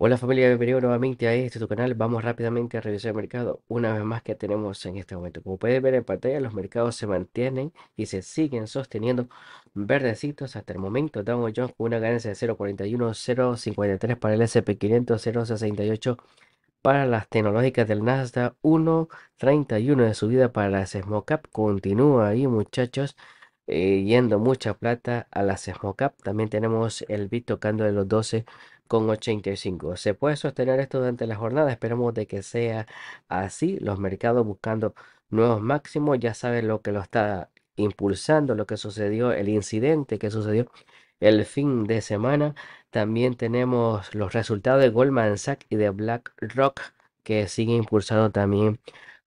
Hola familia, bienvenido nuevamente a este tu canal. Vamos rápidamente a revisar el mercado una vez más que tenemos en este momento. Como pueden ver en pantalla, los mercados se mantienen y se siguen sosteniendo verdecitos hasta el momento. Dow Jones con una ganancia de 0.41, 0.53 para el SP500, 0.68 para las tecnológicas del Nasdaq, 1.31 de subida para las Small Continúa ahí muchachos. Eh, yendo mucha plata a las Small También tenemos el BIT tocando de los 12 con 85. ¿Se puede sostener esto durante la jornada? Esperemos de que sea así. Los mercados buscando nuevos máximos, ya saben lo que lo está impulsando, lo que sucedió, el incidente que sucedió el fin de semana. También tenemos los resultados de Goldman Sachs y de BlackRock que siguen impulsando también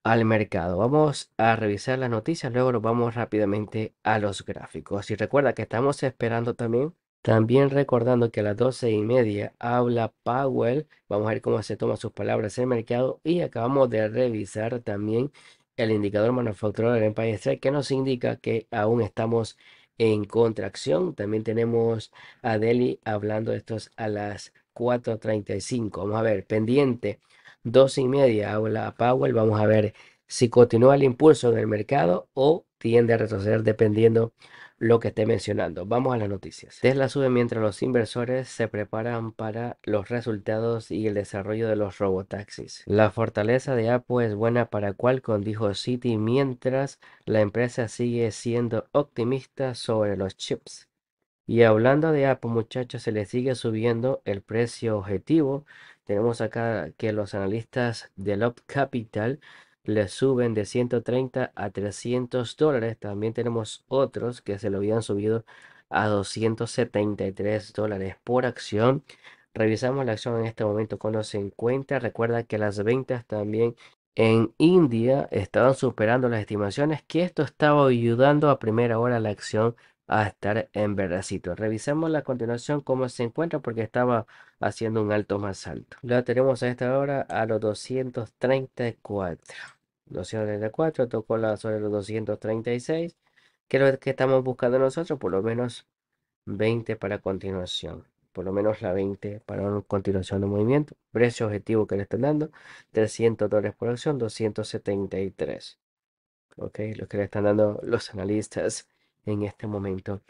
al mercado. Vamos a revisar las noticias, luego nos vamos rápidamente a los gráficos. Y recuerda que estamos esperando también también recordando que a las doce y media habla Powell. Vamos a ver cómo se toma sus palabras en el mercado. Y acabamos de revisar también el indicador manufacturero en Empire State que nos indica que aún estamos en contracción. También tenemos a Delhi hablando de estos a las 4.35. Vamos a ver, pendiente, doce y media habla Powell. Vamos a ver si continúa el impulso del mercado o tiende a retroceder dependiendo lo que esté mencionando. Vamos a las noticias. la sube mientras los inversores se preparan para los resultados y el desarrollo de los robotaxis. La fortaleza de Apple es buena para Qualcomm, dijo City, mientras la empresa sigue siendo optimista sobre los chips. Y hablando de Apple, muchachos, se le sigue subiendo el precio objetivo. Tenemos acá que los analistas de Lop Capital le suben de 130 a 300 dólares. También tenemos otros que se lo habían subido a 273 dólares por acción. Revisamos la acción en este momento con los 50. Recuerda que las ventas también en India estaban superando las estimaciones que esto estaba ayudando a primera hora la acción a estar en verdacito. Revisamos la continuación cómo se encuentra porque estaba haciendo un alto más alto. lo tenemos a esta hora a los 234. 234 tocó la sobre los 236. ¿Qué es lo que estamos buscando nosotros? Por lo menos 20 para continuación. Por lo menos la 20 para una continuación de movimiento. Precio objetivo que le están dando. 300 dólares por acción, 273. Ok, lo que le están dando los analistas en este momento.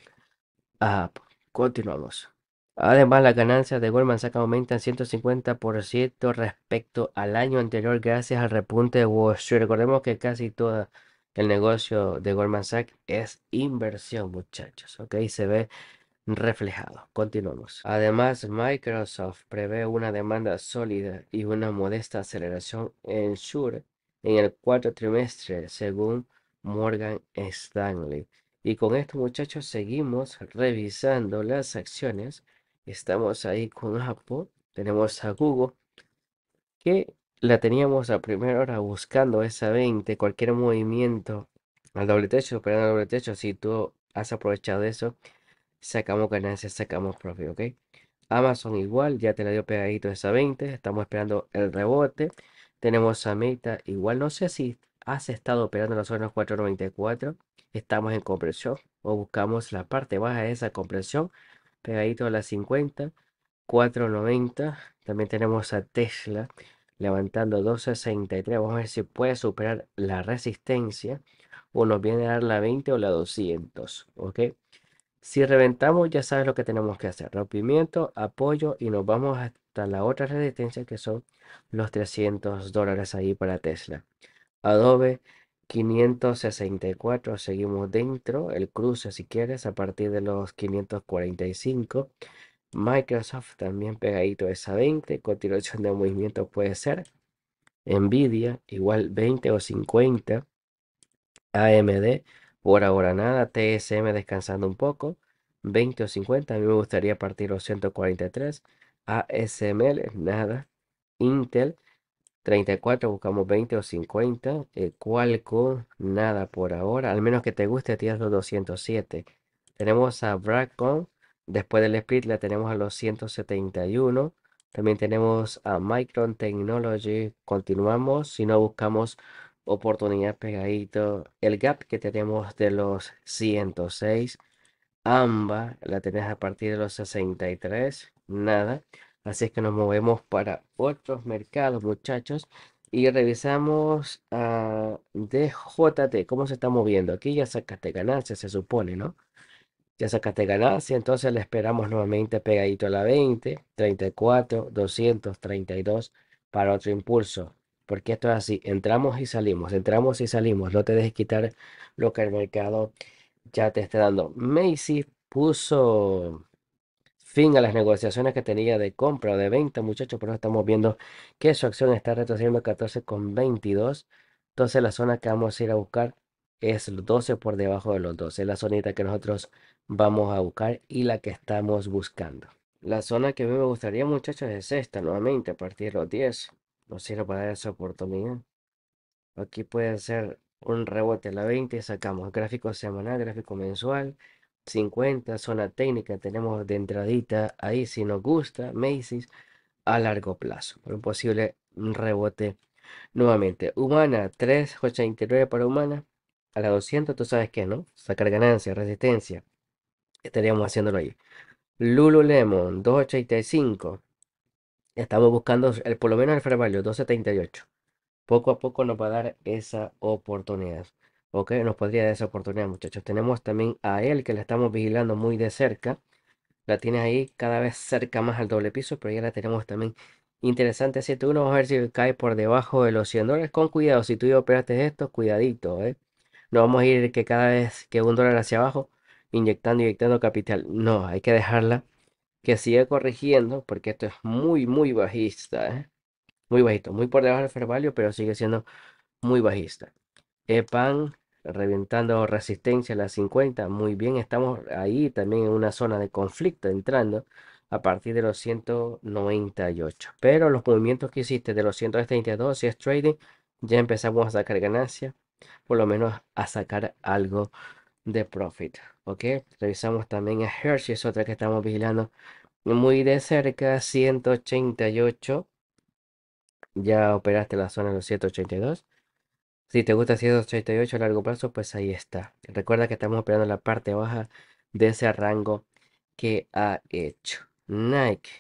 Ah, continuamos. Además, las ganancias de Goldman Sachs aumentan 150% respecto al año anterior gracias al repunte de Wall Street. Recordemos que casi todo el negocio de Goldman Sachs es inversión, muchachos. Ok, se ve reflejado. Continuamos. Además, Microsoft prevé una demanda sólida y una modesta aceleración en Sure en el cuarto trimestre, según Morgan Stanley. Y con esto, muchachos, seguimos revisando las acciones. Estamos ahí con Apple. Tenemos a Google, que la teníamos a primera hora buscando esa 20, cualquier movimiento al doble techo, superando al doble techo. Si tú has aprovechado eso, sacamos ganancias, sacamos profit, ¿ok? Amazon igual, ya te la dio pegadito esa 20, estamos esperando el rebote. Tenemos a Meta igual, no sé si has estado operando en la 494 estamos en compresión o buscamos la parte baja de esa compresión pegadito a la 50 490 también tenemos a Tesla levantando 263 vamos a ver si puede superar la resistencia o nos viene a dar la 20 o la 200 ok si reventamos ya sabes lo que tenemos que hacer rompimiento apoyo y nos vamos hasta la otra resistencia que son los 300 dólares ahí para Tesla Adobe 564 seguimos dentro, el cruce si quieres a partir de los 545. Microsoft también pegadito esa a 20, continuación de movimiento puede ser. Nvidia igual 20 o 50. AMD por ahora nada, TSM descansando un poco. 20 o 50, a mí me gustaría partir los 143. ASML nada. Intel 34, buscamos 20 o 50. El Qualcomm, nada por ahora. Al menos que te guste, tienes los 207. Tenemos a bracon Después del split la tenemos a los 171. También tenemos a Micron Technology. Continuamos. Si no buscamos oportunidad pegadito. El gap que tenemos de los 106. AMBA la tenés a partir de los 63. Nada. Así es que nos movemos para otros mercados, muchachos. Y revisamos a DJT, cómo se está moviendo. Aquí ya sacaste ganancia, se supone, ¿no? Ya sacaste ganancia, entonces le esperamos nuevamente pegadito a la 20, 34, 232 para otro impulso. Porque esto es así, entramos y salimos, entramos y salimos. No te dejes quitar lo que el mercado ya te está dando. Macy puso fin a las negociaciones que tenía de compra o de venta, muchachos. Por estamos viendo que su acción está retrocediendo 14,22. Entonces la zona que vamos a ir a buscar es 12 por debajo de los 12. Es la zonita que nosotros vamos a buscar y la que estamos buscando. La zona que a mí me gustaría, muchachos, es esta nuevamente, a partir de los 10. No sirve para dar esa oportunidad. Aquí puede ser un rebote a la 20, sacamos gráfico semanal, gráfico mensual, 50, zona técnica, tenemos de entradita ahí si nos gusta Macy's a largo plazo, por un posible rebote nuevamente. Humana, 3.89 para Humana, a la 200, tú sabes que, ¿no? Sacar ganancia, resistencia, estaríamos haciéndolo ahí. Lululemon, 2.85, estamos buscando el, por lo menos el fair value, 2.78. Poco a poco nos va a dar esa oportunidad. ¿ok? Nos podría dar esa oportunidad, muchachos. Tenemos también a él que la estamos vigilando muy de cerca. La tienes ahí cada vez cerca más al doble piso, pero ya la tenemos también interesante. 7-1, vamos a ver si cae por debajo de los 100 dólares. Con cuidado, si tú ya operaste esto, cuidadito, ¿eh? No vamos a ir que cada vez que un dólar hacia abajo, inyectando, inyectando capital. No, hay que dejarla que siga corrigiendo, porque esto es muy, muy bajista, ¿eh? Muy bajito, muy por debajo del fair pero sigue siendo muy bajista. EPAN eh, reventando resistencia a las 50. Muy bien, estamos ahí también en una zona de conflicto entrando a partir de los 198. Pero los movimientos que hiciste de los 132, si es trading, ya empezamos a sacar ganancia, por lo menos a sacar algo de profit. Ok, revisamos también a Hershey, es otra que estamos vigilando muy de cerca, 188. Ya operaste la zona de los 182. Si te gusta 188 a largo plazo, pues ahí está. Recuerda que estamos operando la parte baja de ese rango que ha hecho. Nike.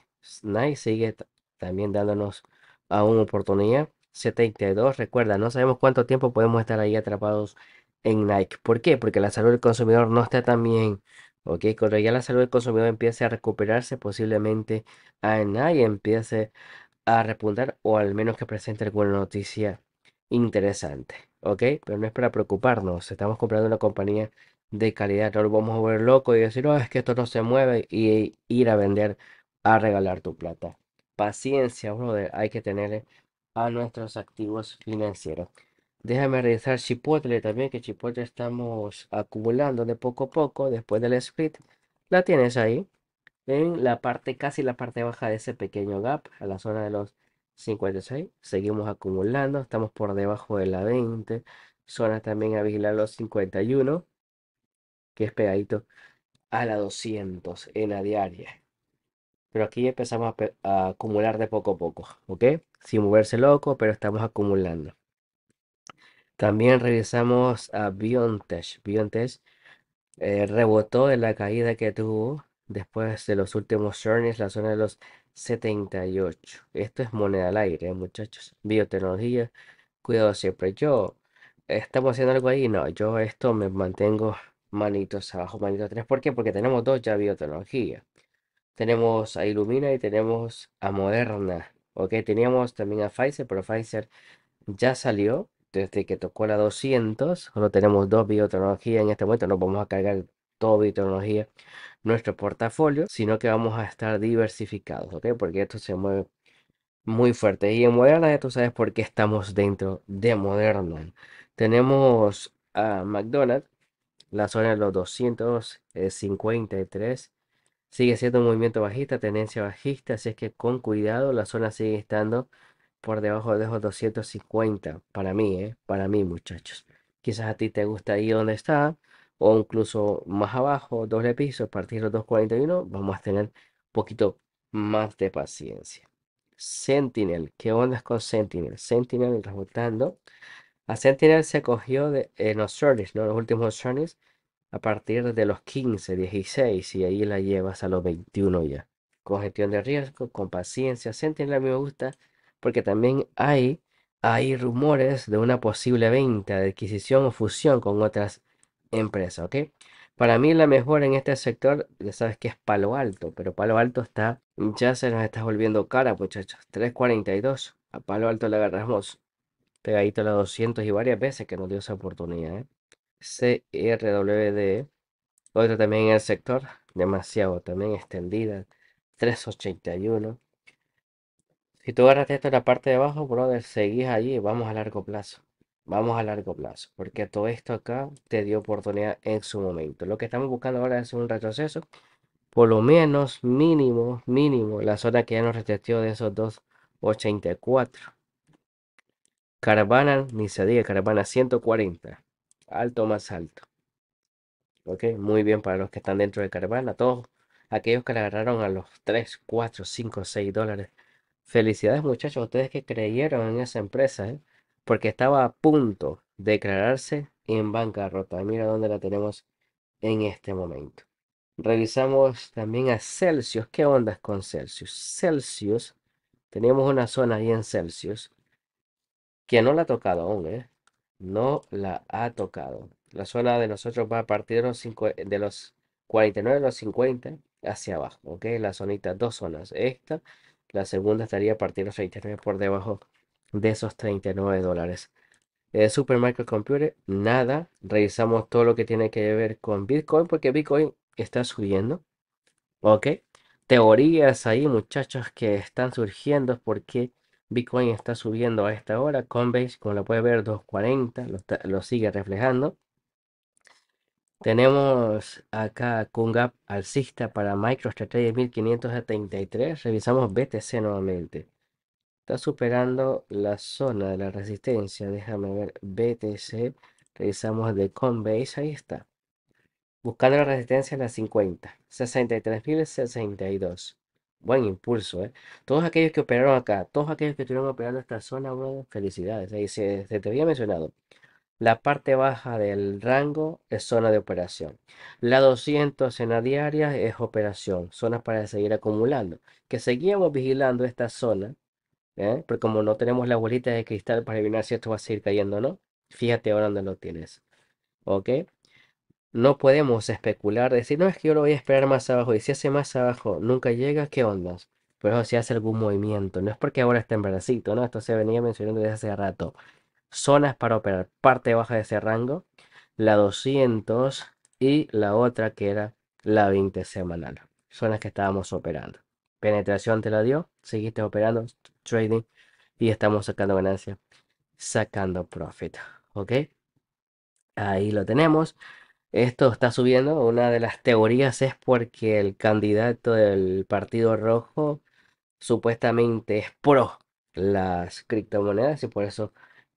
Nike sigue también dándonos aún oportunidad. 72, recuerda, no sabemos cuánto tiempo podemos estar ahí atrapados en Nike. ¿Por qué? Porque la salud del consumidor no está tan bien. Ok, cuando ya la salud del consumidor empiece a recuperarse, posiblemente Nike empiece a repuntar o al menos que presente alguna noticia interesante, ¿ok? Pero no es para preocuparnos, estamos comprando una compañía de calidad, no lo vamos a ver loco y decir, oh, es que esto no se mueve y ir a vender, a regalar tu plata. Paciencia, brother, hay que tenerle a nuestros activos financieros. Déjame revisar Chipotle también, que Chipotle estamos acumulando de poco a poco después del split. La tienes ahí, en la parte, casi la parte baja de ese pequeño gap, a la zona de los 56. Seguimos acumulando. Estamos por debajo de la 20. Zonas también a vigilar los 51. Que es pegadito a la 200 en la diaria. Pero aquí empezamos a, acumular de poco a poco. ¿Ok? Sin moverse loco, pero estamos acumulando. También regresamos a Biontech. Biontech eh, rebotó en la caída que tuvo después de los últimos journeys, la zona de los 78. Esto es moneda al aire, muchachos. Biotecnología, cuidado siempre. Yo, ¿estamos haciendo algo ahí? No, yo esto me mantengo manitos abajo, manitos tres ¿Por qué? Porque tenemos dos ya biotecnología. Tenemos a Illumina y tenemos a Moderna. Ok, teníamos también a Pfizer, pero Pfizer ya salió desde que tocó la 200. Solo tenemos dos biotecnologías en este momento. No vamos a cargar todo y tecnología nuestro portafolio, sino que vamos a estar diversificados, ¿ok? Porque esto se mueve muy fuerte. Y en Moderna ya tú sabes por qué estamos dentro de Moderna. Tenemos a McDonald's, la zona de los 253. Sigue siendo un movimiento bajista, tendencia bajista, así es que con cuidado la zona sigue estando por debajo de los 250. Para mí, ¿eh? Para mí, muchachos. Quizás a ti te gusta ahí donde está o incluso más abajo, doble piso, a partir de los 241, vamos a tener un poquito más de paciencia. Sentinel, ¿qué onda con Sentinel? Sentinel resultando. A Sentinel se cogió de, en los journeys, ¿no? los últimos journeys, a partir de los 15, 16, y ahí la llevas a los 21 ya. Con gestión de riesgo, con paciencia. Sentinel a mí me gusta porque también hay, hay rumores de una posible venta, de adquisición o fusión con otras empresa, ¿ok? Para mí la mejor en este sector, ya sabes que es Palo Alto, pero Palo Alto está, ya se nos está volviendo cara, muchachos. 3.42, a Palo Alto le agarramos pegadito a los 200 y varias veces que nos dio esa oportunidad, ¿eh? CRWD, e, otra también en el sector, demasiado, también extendida, 381. Si tú agarras esto en la parte de abajo, brother, seguís allí, vamos a largo plazo. Vamos a largo plazo, porque todo esto acá te dio oportunidad en su momento. Lo que estamos buscando ahora es un retroceso, por lo menos mínimo, mínimo, la zona que ya nos resistió de esos 2.84. Caravana, ni se diga, caravana 140, alto más alto. Ok, muy bien para los que están dentro de caravana, todos aquellos que le agarraron a los 3, 4, 5, 6 dólares. Felicidades muchachos, ustedes que creyeron en esa empresa, ¿eh? porque estaba a punto de declararse en bancarrota. Mira dónde la tenemos en este momento. Revisamos también a Celsius. ¿Qué onda con Celsius? Celsius, tenemos una zona ahí en Celsius que no la ha tocado aún, ¿eh? No la ha tocado. La zona de nosotros va a partir de los, cinco de los 49 los 50 hacia abajo, okay La zonita, dos zonas. Esta, la segunda estaría a partir de los 39 por debajo de esos 39 dólares. Eh, Supermarket Computer, nada. Revisamos todo lo que tiene que ver con Bitcoin porque Bitcoin está subiendo. Ok. Teorías ahí, muchachos, que están surgiendo porque Bitcoin está subiendo a esta hora. Coinbase, como lo puede ver, 240, lo, lo sigue reflejando. Tenemos acá Kungap alcista para MicroStrategy 1.533 Revisamos BTC nuevamente. Está superando la zona de la resistencia. Déjame ver. BTC. Revisamos de Coinbase. Ahí está. Buscando la resistencia en la 50. 63.062. Buen impulso, ¿eh? Todos aquellos que operaron acá. Todos aquellos que estuvieron operando esta zona. Bueno, felicidades. Ahí se, te había mencionado. La parte baja del rango es zona de operación. La 200 en la diaria es operación, zonas para seguir acumulando. Que seguíamos vigilando esta zona ¿eh? Porque Pero como no tenemos la bolita de cristal para adivinar si esto va a seguir cayendo no, fíjate ahora dónde lo tienes. ¿Ok? No podemos especular, decir, no, es que yo lo voy a esperar más abajo. Y si hace más abajo, nunca llega, ¿qué onda? Pero si hace algún movimiento, no es porque ahora esté en bracito, ¿no? Esto se venía mencionando desde hace rato. Zonas para operar, parte baja de ese rango, la 200 y la otra que era la 20 semanal. Zonas que estábamos operando penetración te la dio, seguiste operando, trading y estamos sacando ganancia, sacando profit, ¿ok? Ahí lo tenemos. Esto está subiendo. Una de las teorías es porque el candidato del Partido Rojo supuestamente es pro las criptomonedas y por eso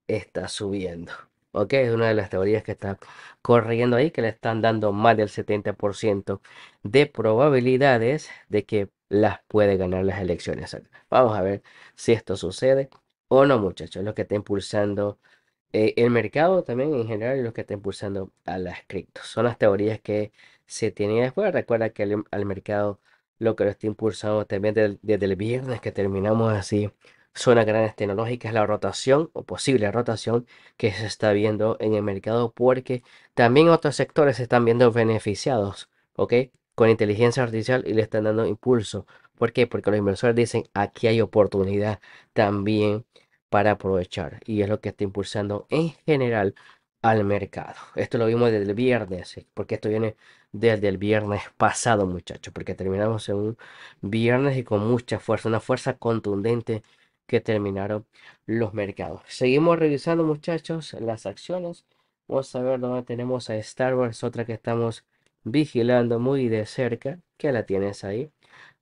está subiendo. ¿ok? Es una de las teorías que está corriendo ahí, que le están dando más del 70% de probabilidades de que las puede ganar las elecciones. Vamos a ver si esto sucede o no, muchachos. Lo que está impulsando eh, el mercado también en general y lo que está impulsando a las criptos. Son las teorías que se tienen después. Recuerda que al mercado lo que lo está impulsando también desde el viernes que terminamos así son las grandes tecnológicas, la rotación o posible rotación que se está viendo en el mercado porque también otros sectores se están viendo beneficiados, con inteligencia artificial y le están dando impulso. ¿Por qué? Porque los inversores dicen, aquí hay oportunidad también para aprovechar. Y es lo que está impulsando en general al mercado. Esto lo vimos desde el viernes, eh, porque esto viene desde el viernes pasado, muchachos, porque terminamos en un viernes y con mucha fuerza, una fuerza contundente que terminaron los mercados. Seguimos revisando, muchachos, las acciones. Vamos a ver dónde tenemos a Starbucks, otra que estamos vigilando muy de cerca que la tienes ahí.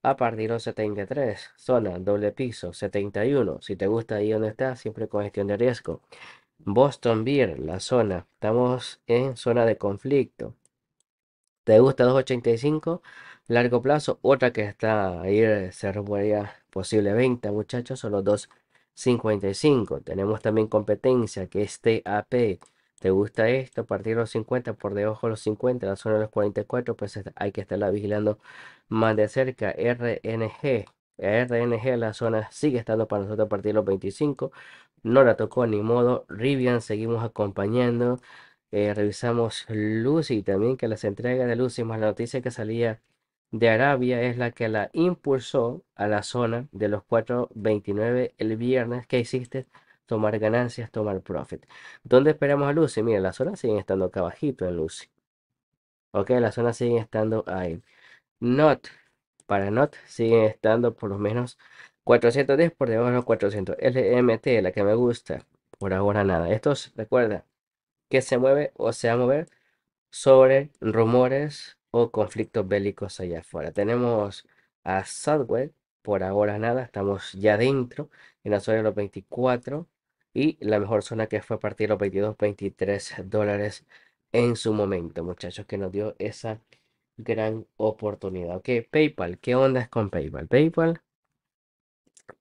A partir de 73, zona, doble piso, 71. Si te gusta ahí donde está, siempre con gestión de riesgo. Boston Beer, la zona. Estamos en zona de conflicto. ¿Te gusta 285? Largo plazo, otra que está ahí, eh, se rumorea posible venta, muchachos, son los 255. Tenemos también competencia que es TAP, ¿Te gusta esto? A partir los 50, por debajo de los 50, la zona de los 44, pues hay que estarla vigilando más de cerca. RNG, RNG, la zona sigue estando para nosotros a partir de los 25. No la tocó ni modo. Rivian, seguimos acompañando. Eh, revisamos Lucy también, que las entregas de Lucy más la noticia que salía de Arabia es la que la impulsó a la zona de los 4.29 el viernes. que hiciste? tomar ganancias, tomar profit. ¿Dónde esperamos a Lucy? Mira, las zonas siguen estando acá abajito en Lucy. Ok, las zonas siguen estando ahí. Not, para Not siguen estando por lo menos 410 por debajo de los 400. LMT, la que me gusta. Por ahora nada. Estos, recuerda, que se mueve o se va a mover sobre rumores o conflictos bélicos allá afuera. Tenemos a Southwell, por ahora nada, estamos ya dentro en la zona de los 24, y la mejor zona que fue a partir de los 22, 23 dólares en su momento, muchachos, que nos dio esa gran oportunidad. Ok, PayPal, ¿qué onda es con PayPal? PayPal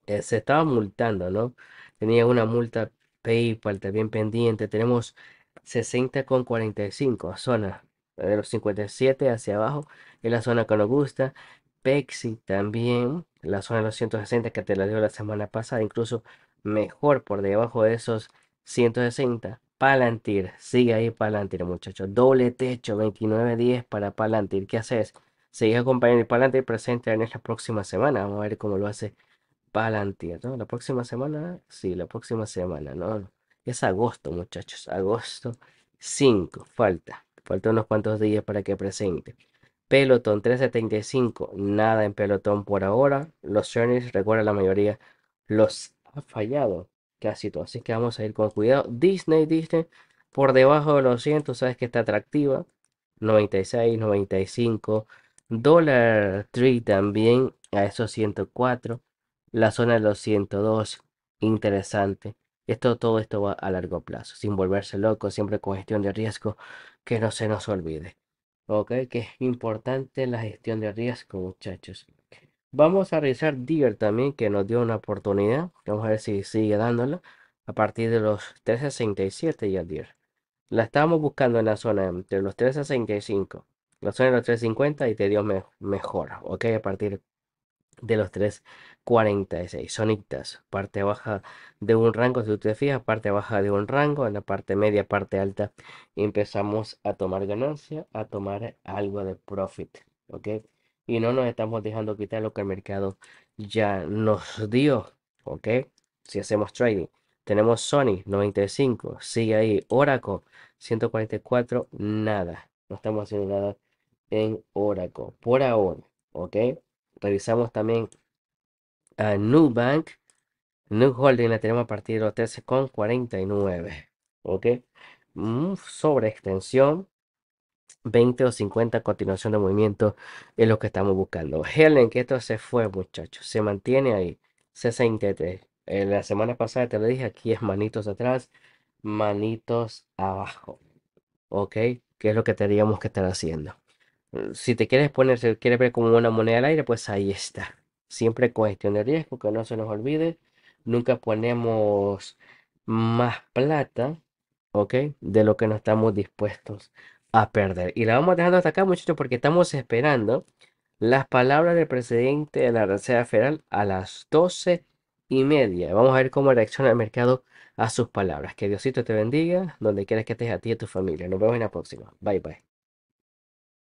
eh, se estaba multando, ¿no? Tenía una multa PayPal también pendiente. Tenemos 60,45 zona de los 57 hacia abajo, es la zona que nos gusta. Pexi también, la zona de los 160 que te la dio la semana pasada, incluso mejor por debajo de esos 160. Palantir, sigue ahí Palantir, muchachos. Doble techo, 29.10 para Palantir. ¿Qué haces? Seguís acompañando el Palantir presente en la próxima semana. Vamos a ver cómo lo hace Palantir. ¿no? La próxima semana, sí, la próxima semana, ¿no? Es agosto, muchachos. Agosto 5, falta. falta unos cuantos días para que presente. Pelotón 375, nada en pelotón por ahora. Los journeys, recuerda la mayoría, los ha fallado casi todo. Así que vamos a ir con cuidado. Disney, Disney, por debajo de los 100, sabes que está atractiva. 96, 95. Dollar Tree también a esos 104. La zona de los 102, interesante. Esto, todo esto va a largo plazo, sin volverse loco, siempre con gestión de riesgo, que no se nos olvide. Ok, que es importante la gestión de riesgo, muchachos. Vamos a revisar DIR también, que nos dio una oportunidad. Vamos a ver si sigue dándola a partir de los 367 ya dir La estábamos buscando en la zona entre los 365, la zona de los 350 y te dio me mejor, ok, a partir de los 346. Sonitas, parte baja de un rango, si usted fija, parte baja de un rango, en la parte media, parte alta, empezamos a tomar ganancia, a tomar algo de profit, ok y no nos estamos dejando quitar lo que el mercado ya nos dio, ¿ok? Si hacemos trading. Tenemos Sony 95, sigue ahí. Oracle 144, nada. No estamos haciendo nada en Oracle por ahora, ¿ok? Revisamos también a Nubank. New Holding la tenemos a partir de los 13,49, ¿ok? Mm, Sobre extensión 20 o 50 continuación de movimiento es lo que estamos buscando. Helen, que esto se fue, muchachos. Se mantiene ahí. 63 En eh, la semana pasada te lo dije, aquí es manitos atrás, manitos abajo. ¿Ok? Que es lo que teníamos que estar haciendo. Mm, si te quieres poner, si quieres ver como una moneda al aire, pues ahí está. Siempre cuestión de riesgo, que no se nos olvide. Nunca ponemos más plata, ¿ok? De lo que no estamos dispuestos a perder. Y la vamos dejando hasta acá, muchachos, porque estamos esperando las palabras del presidente de la Reserva Federal a las doce y media. Vamos a ver cómo reacciona el mercado a sus palabras. Que Diosito te bendiga, donde quieras que estés a ti y a tu familia. Nos vemos en la próxima. Bye bye.